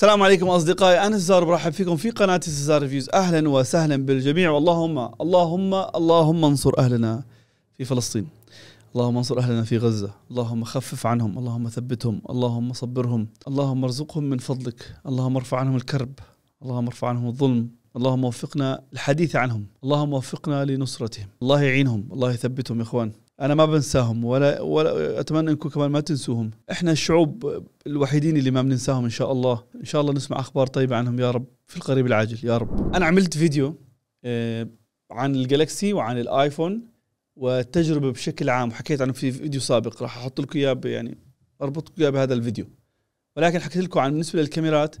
السلام عليكم اصدقائي انا سزار برحب فيكم في قناه سزار ريفيوز اهلا وسهلا بالجميع واللهم اللهم اللهم انصر اهلنا في فلسطين اللهم انصر اهلنا في غزه اللهم خفف عنهم اللهم ثبتهم اللهم صبرهم اللهم ارزقهم من فضلك اللهم ارفع عنهم الكرب اللهم ارفع عنهم الظلم اللهم وفقنا الحديث عنهم اللهم وفقنا لنصرتهم الله يعينهم الله يثبتهم يا اخوان انا ما بنساهم ولا ولا اتمنى انكم كمان ما تنسوهم احنا الشعوب الوحيدين اللي ما بننساهم ان شاء الله ان شاء الله نسمع اخبار طيبه عنهم يا رب في القريب العاجل يا رب انا عملت فيديو آه، عن الجالكسي وعن الايفون والتجربه بشكل عام وحكيت عنه في فيديو سابق راح احط لكم اياه يعني اربط لكم اياه بهذا الفيديو ولكن حكيت لكم عن بالنسبه للكاميرات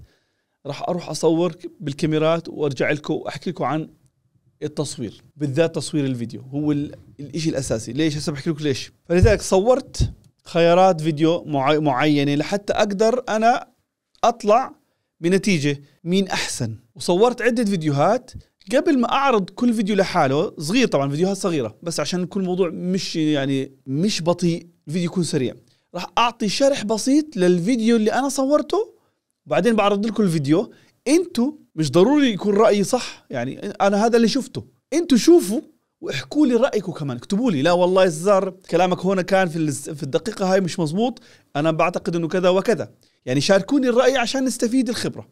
راح اروح اصور بالكاميرات وارجع لكم واحكي لكم عن التصوير بالذات تصوير الفيديو هو الشيء الاساسي ليش هسه بحكي لكم ليش فلذلك صورت خيارات فيديو معينه لحتى اقدر انا اطلع بنتيجه مين احسن وصورت عده فيديوهات قبل ما اعرض كل فيديو لحاله صغير طبعا فيديوهات صغيره بس عشان يكون الموضوع مش يعني مش بطيء الفيديو يكون سريع راح اعطي شرح بسيط للفيديو اللي انا صورته وبعدين بعرض لكم الفيديو انتوا مش ضروري يكون رايي صح يعني انا هذا اللي شفته انتوا شوفوا واحكوا لي رايكم كمان اكتبوا لي لا والله الزار كلامك هنا كان في في الدقيقه هاي مش مزبوط انا بعتقد انه كذا وكذا يعني شاركوني الراي عشان نستفيد الخبره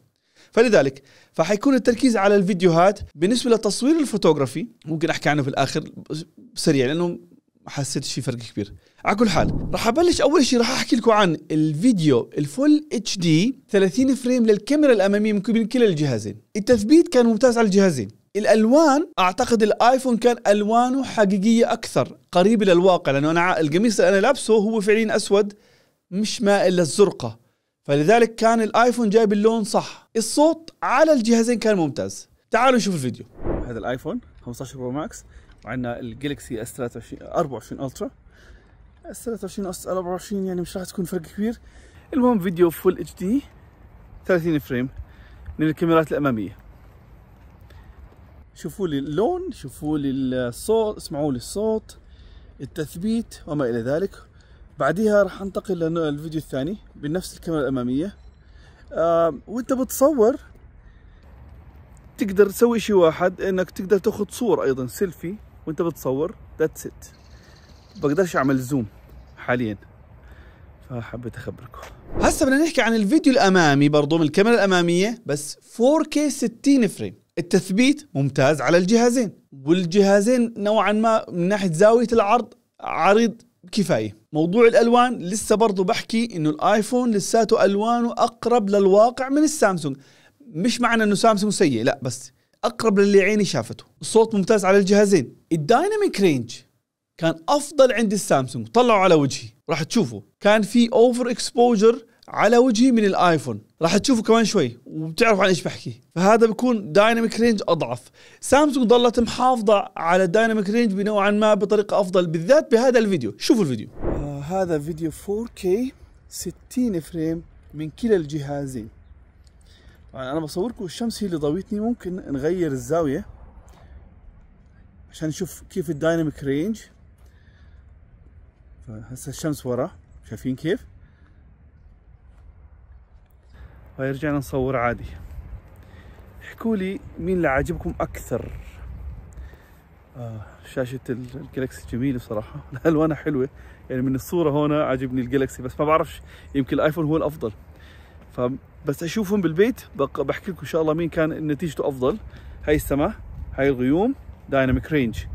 فلذلك فحيكون التركيز على الفيديوهات بالنسبه للتصوير الفوتوغرافي ممكن احكي عنه في الاخر سريع لانه ما حسيتش في فرق كبير على كل حال راح ابلش اول شيء راح احكي لكم عن الفيديو الفول اتش دي 30 فريم للكاميرا الاماميه من كلا الجهازين التثبيت كان ممتاز على الجهازين الالوان اعتقد الايفون كان الوانه حقيقيه اكثر قريبه للواقع لانه انا القميص اللي انا لابسه هو فعليا اسود مش مائل للزرقه فلذلك كان الايفون جايب اللون صح الصوت على الجهازين كان ممتاز تعالوا نشوف الفيديو هذا الايفون 15 برو ماكس وعندنا الجلاكسي اس 23 24 الترا ال 23 اس 24 يعني مش راح تكون فرق كبير المهم فيديو فول اتش دي 30 فريم من الكاميرات الاماميه شوفوا لي اللون شوفوا لي الصوت اسمعوا لي الصوت التثبيت وما الى ذلك بعدها راح انتقل للفيديو الثاني بنفس الكاميرا الاماميه آه وانت بتصور تقدر تسوي شيء واحد انك تقدر تاخذ صور ايضا سيلفي وانت بتصور ذاتس ات بقدرش اعمل زوم حاليا فحبيت اخبركم هسه بدنا نحكي عن الفيديو الامامي برضه من الكاميرا الاماميه بس 4K 60 فريم التثبيت ممتاز على الجهازين والجهازين نوعا ما من ناحيه زاويه العرض عريض كفايه موضوع الالوان لسه برضه بحكي انه الايفون لساته الوانه اقرب للواقع من السامسونج مش معنى انه سامسونج سيء لا بس اقرب للي عيني شافته الصوت ممتاز على الجهازين الدايناميك رينج كان افضل عند السامسونج طلعوا على وجهي راح تشوفوا كان في اوفر اكسبوجر على وجهي من الايفون راح تشوفوا كمان شوي وبتعرفوا عن ايش بحكي فهذا بيكون دايناميك رينج اضعف سامسونج ضلت محافظه على الدايناميك رينج بنوعا ما بطريقه افضل بالذات بهذا الفيديو شوفوا الفيديو آه هذا فيديو 4K 60 فريم من كلا الجهازين يعني انا بصوركم الشمس هي اللي ضويتني ممكن نغير الزاويه عشان نشوف كيف الدايناميك رينج هسه الشمس ورا شايفين كيف هاي رجعنا نصور عادي احكوا لي مين اللي عاجبكم اكثر آه شاشة الجلاكسي جميلة صراحه الألوانها حلوة يعني من الصورة هنا عاجبني الجلاكسي بس ما بعرفش يمكن الآيفون هو الأفضل فبس أشوفهم بالبيت بحكي لكم إن شاء الله مين كان نتيجته أفضل هاي السماء هاي الغيوم دايناميك رينج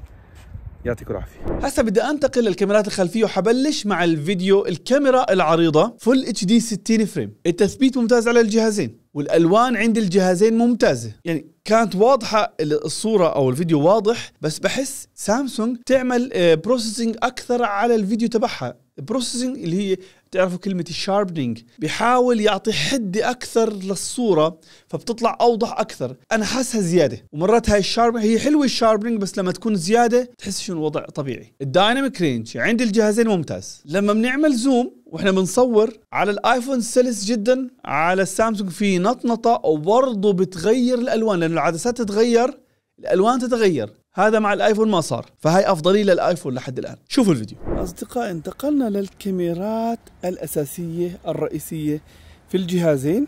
يعطيك العافيه هسه بدي انتقل للكاميرات الخلفيه وحبلش مع الفيديو الكاميرا العريضه فل اتش دي 60 فريم التثبيت ممتاز على الجهازين والالوان عند الجهازين ممتازه يعني كانت واضحه الصوره او الفيديو واضح بس بحس سامسونج تعمل بروسيسنج آه، اكثر على الفيديو تبعها البروسيسنج اللي هي تعرفوا كلمة الشاربنينج بيحاول يعطي حدة أكثر للصورة فبتطلع أوضح أكثر أنا حاسها زيادة ومرات هاي الشارب هي حلوة الشاربنينج بس لما تكون زيادة تحس شنو الوضع طبيعي الدايناميك رينج عند الجهازين ممتاز لما بنعمل زوم واحنا بنصور على الايفون سلس جدا على السامسونج في نطنطه وبرضه بتغير الالوان لانه العدسات تتغير الالوان تتغير هذا مع الايفون ما صار فهي افضليه للايفون لحد الان شوفوا الفيديو اصدقائي انتقلنا للكاميرات الاساسيه الرئيسيه في الجهازين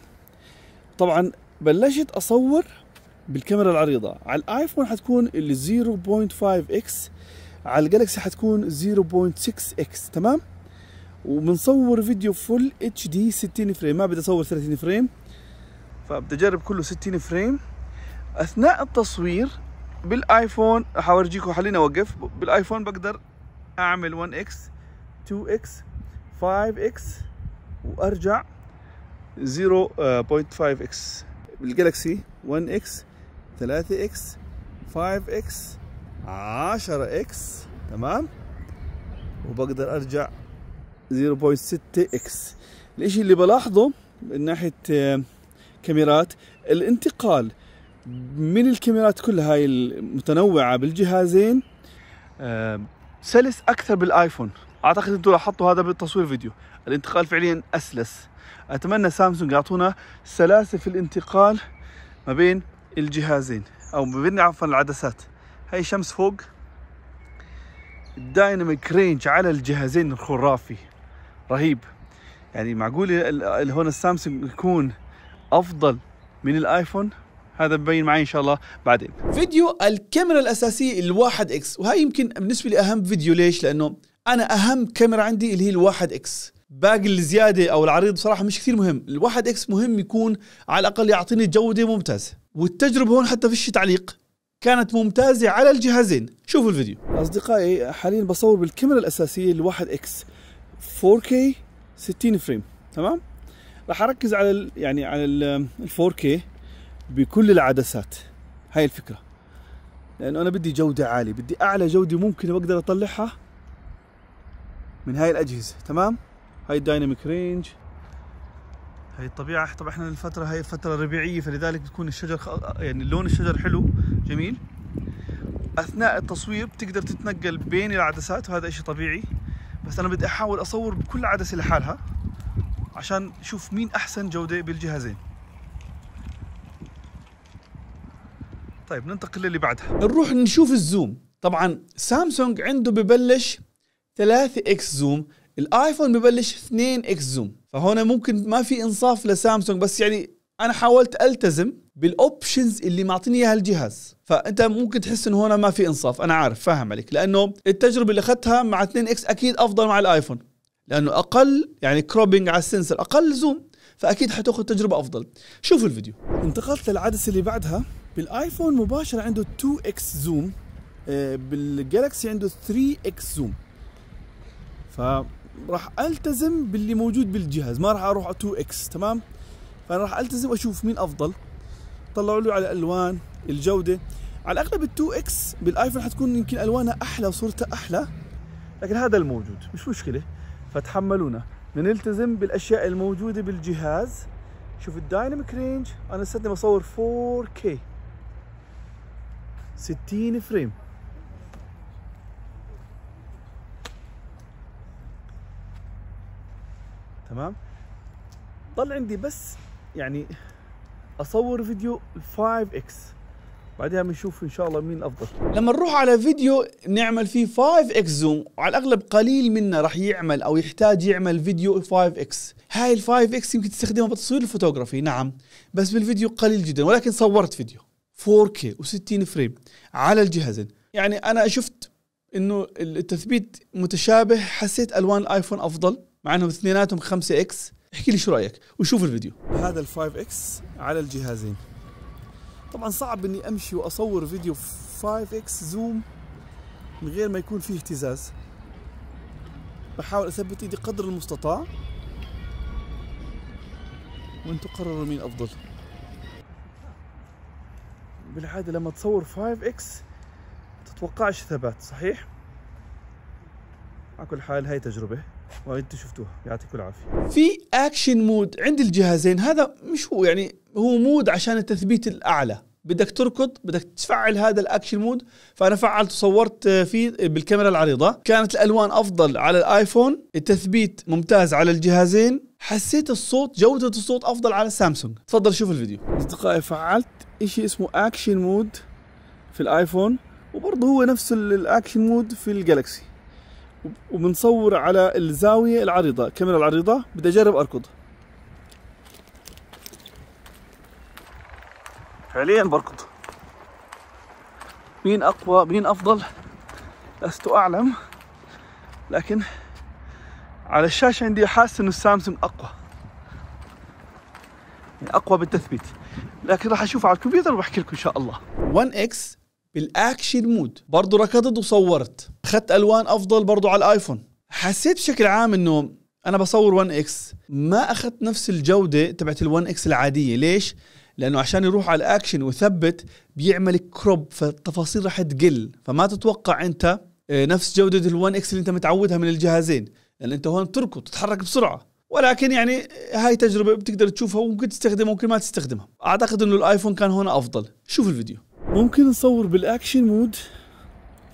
طبعا بلشت اصور بالكاميرا العريضه على الايفون حتكون ال 0.5 اكس على الجالكسي حتكون 0.6 اكس تمام وبنصور فيديو فل اتش دي 60 فريم ما بدي اصور 30 فريم فبدي اجرب كله 60 فريم اثناء التصوير بالايفون راح اورجيكم خليني اوقف بالايفون بقدر اعمل 1 اكس 2 اكس 5 اكس وارجع 0.5 اكس بالجالكسي 1 اكس 3 اكس 5 اكس 10 اكس تمام وبقدر ارجع 0.6 اكس الاشي اللي بلاحظه من ناحيه آه، كاميرات الانتقال من الكاميرات كلها هاي المتنوعه بالجهازين آه، سلس اكثر بالايفون اعتقد انتم لاحظتوا هذا بالتصوير فيديو الانتقال فعليا اسلس اتمنى سامسونج يعطونا سلاسه في الانتقال ما بين الجهازين او ما بين عفوا العدسات هاي شمس فوق الدايناميك رينج على الجهازين خرافي رهيب يعني معقول هون السامسونج يكون افضل من الايفون هذا ببين معي ان شاء الله بعدين فيديو الكاميرا الاساسيه الواحد اكس وهي يمكن بالنسبه لي اهم فيديو ليش لانه انا اهم كاميرا عندي اللي هي الواحد اكس باقي الزياده او العريض بصراحه مش كثير مهم الواحد اكس مهم يكون على الاقل يعطيني جوده ممتازه والتجربه هون حتى فيش تعليق كانت ممتازه على الجهازين شوفوا الفيديو اصدقائي حاليا بصور بالكاميرا الاساسيه الواحد اكس 4K 60 فريم تمام راح اركز على ال يعني على ال 4K بكل العدسات هاي الفكره لانه انا بدي جوده عاليه بدي اعلى جوده ممكن بقدر اطلعها من هاي الاجهزه تمام هاي الدايناميك رينج هاي الطبيعه طبعا احنا الفتره هاي فتره ربيعيه فلذلك بتكون الشجر خ... يعني لون الشجر حلو جميل اثناء التصوير بتقدر تتنقل بين العدسات وهذا اشي طبيعي بس انا بدي احاول اصور بكل عدسه لحالها عشان اشوف مين احسن جوده بالجهازين طيب ننتقل للي بعدها نروح نشوف الزوم طبعا سامسونج عنده ببلش 3 اكس زوم الايفون ببلش 2 اكس زوم فهنا ممكن ما في انصاف لسامسونج بس يعني انا حاولت التزم بالاوبشنز اللي معطيني اياها الجهاز فانت ممكن تحس انه هنا ما في انصاف انا عارف فاهم عليك لانه التجربه اللي اخذتها مع 2 اكس اكيد افضل مع الايفون لانه اقل يعني كروبنج على السنسر اقل زوم فاكيد حتاخذ تجربه افضل شوفوا الفيديو انتقلت للعدسه اللي بعدها بالايفون مباشره عنده 2 اكس آه، زوم بالجالكسي عنده 3 اكس زوم فراح التزم باللي موجود بالجهاز ما راح اروح 2 اكس تمام فانا راح التزم اشوف مين افضل طلعوا له على الالوان الجوده على الاغلب ال 2 اكس بالايفون حتكون يمكن الوانها احلى وصورتها احلى لكن هذا الموجود مش مشكله فتحملونا بدنا نلتزم بالاشياء الموجوده بالجهاز شوف الدايناميك رينج انا لساتني بصور 4K 60 فريم تمام ضل عندي بس يعني اصور فيديو 5x بعدها بنشوف ان شاء الله مين افضل لما نروح على فيديو نعمل فيه 5x زوم وعلى الاغلب قليل منا راح يعمل او يحتاج يعمل فيديو 5x هاي ال 5x يمكن تستخدمها بتصوير الفوتوغرافي نعم بس بالفيديو قليل جدا ولكن صورت فيديو 4K و60 فريم على الجهازين يعني انا شفت انه التثبيت متشابه حسيت الوان الايفون افضل مع انهم اثنيناتهم 5 اكس احكي لي شو رايك وشوف الفيديو هذا ال 5 اكس على الجهازين طبعا صعب اني امشي واصور فيديو 5 اكس زوم من غير ما يكون فيه اهتزاز بحاول اثبت ايدي قدر المستطاع وانتم قرروا مين افضل بالعاده لما تصور 5 اكس تتوقعش ثبات صحيح على كل حال هاي تجربه وانت شفتوها يعطيكم العافيه في اكشن مود عند الجهازين هذا مش هو يعني هو مود عشان التثبيت الاعلى بدك تركض بدك تفعل هذا الاكشن مود فانا فعلت وصورت آه، فيه آه، بالكاميرا العريضه كانت الالوان افضل على الايفون التثبيت ممتاز على الجهازين حسيت الصوت جوده الصوت افضل على سامسونج تفضل شوف الفيديو اصدقائي فعلت شيء اسمه اكشن مود في الايفون وبرضه هو نفس الاكشن مود في الجالكسي وبنصور على الزاويه العريضه الكاميرا العريضه بدي اجرب اركض فعليا بركض مين أقوى مين أفضل لست أعلم لكن على الشاشة عندي حاسس إنه السامسونج أقوى يعني أقوى بالتثبيت لكن راح أشوفه على الكمبيوتر وبحكي لكم إن شاء الله 1 اكس بالاكشن مود برضه ركضت وصورت اخذت الوان افضل برضه على الايفون حسيت بشكل عام انه انا بصور 1 اكس ما اخذت نفس الجوده تبعت ال1 اكس العاديه ليش لانه عشان يروح على الاكشن ويثبت بيعمل كروب فالتفاصيل راح تقل فما تتوقع انت آه، نفس جوده ال1 اكس اللي انت متعودها من الجهازين لان انت هون بتركض تتحرك بسرعه ولكن يعني آه، هاي تجربه بتقدر تشوفها وممكن تستخدمها وممكن ما تستخدمها اعتقد انه الايفون كان هون افضل شوف الفيديو ممكن نصور بالاكشن مود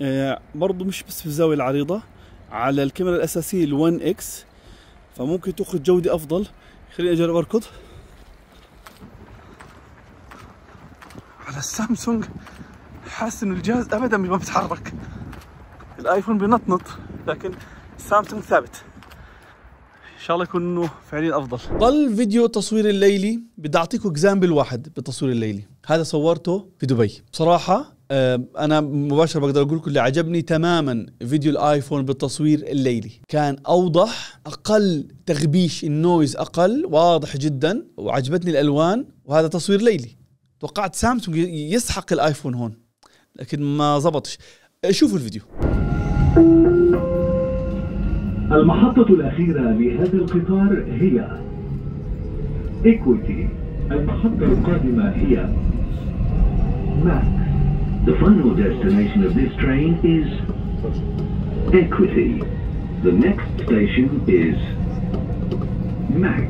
آه برضه مش بس في الزاويه العريضه على الكاميرا الاساسيه ال1 اكس فممكن تاخذ جوده افضل خليني اجرب اركض على السامسونج حاسس انه الجهاز ابدا ما بيتحرك الايفون بينطنط لكن السامسونج ثابت ان شاء الله يكون انه فعليا افضل ضل فيديو تصوير الليلي بدي اعطيكم اكزامبل واحد بالتصوير الليلي هذا صورته في دبي بصراحه آه، انا مباشره بقدر اقول لكم اللي عجبني تماما فيديو الايفون بالتصوير الليلي كان اوضح اقل تغبيش النويز اقل واضح جدا وعجبتني الالوان وهذا تصوير ليلي توقعت سامسونج يسحق الايفون هون لكن ما زبطش شوفوا الفيديو المحطة الأخيرة لهذا القطار هي إيكويتي المحطة القادمة هي ماك The final destination of this train is Equity. The next station is Max.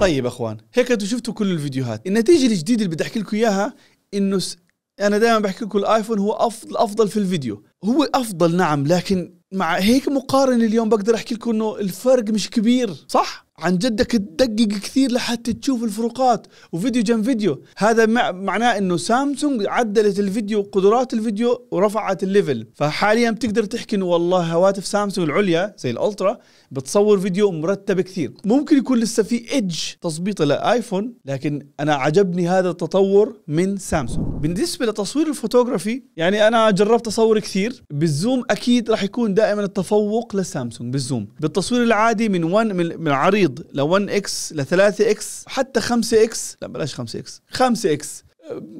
طيب اخوان هيك انتم شفتوا كل الفيديوهات النتيجه الجديده اللي بدي احكي لكم اياها انه س... انا دائما بحكي لكم الايفون هو افضل افضل في الفيديو هو افضل نعم لكن مع هيك مقارنه اليوم بقدر احكي لكم انه الفرق مش كبير صح عن جد تدقق كثير لحتى تشوف الفروقات وفيديو جنب فيديو هذا مع معناه انه سامسونج عدلت الفيديو قدرات الفيديو ورفعت الليفل فحاليا بتقدر تحكي انه والله هواتف سامسونج العليا زي الالترا بتصور فيديو مرتب كثير ممكن يكون لسه في ايدج تظبيط لايفون لكن انا عجبني هذا التطور من سامسونج بالنسبه لتصوير الفوتوغرافي يعني انا جربت اصور كثير بالزوم اكيد راح يكون دائما التفوق لسامسونج بالزوم بالتصوير العادي من 1 من عريض تخفيض ل 1 اكس ل 3 اكس حتى 5 اكس لا بلاش 5 اكس 5 اكس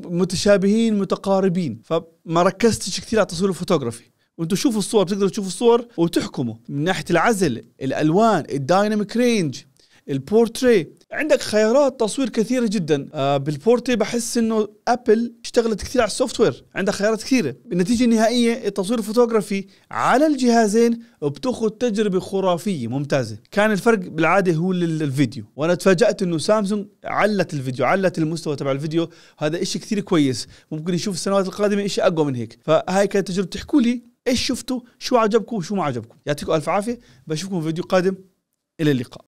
متشابهين متقاربين فما ركزتش كثير على التصوير الفوتوغرافي وانتم شوفوا الصور بتقدروا تشوفوا الصور وتحكموا من ناحيه العزل الالوان الدايناميك رينج البورتري عندك خيارات تصوير كثيره جدا آه بالبورتري بحس انه ابل اشتغلت كثير على السوفت وير عندها خيارات كثيره النتيجه النهائيه التصوير الفوتوغرافي على الجهازين بتاخذ تجربه خرافيه ممتازه كان الفرق بالعاده هو الفيديو وانا تفاجات انه سامسونج علت الفيديو علت المستوى تبع الفيديو هذا إشي كثير كويس ممكن نشوف السنوات القادمه إشي اقوى من هيك فهاي كانت تجربه تحكوا لي ايش شفتوا شو عجبكم وشو ما عجبكم يعطيكم الف عافيه بشوفكم في فيديو قادم الى اللقاء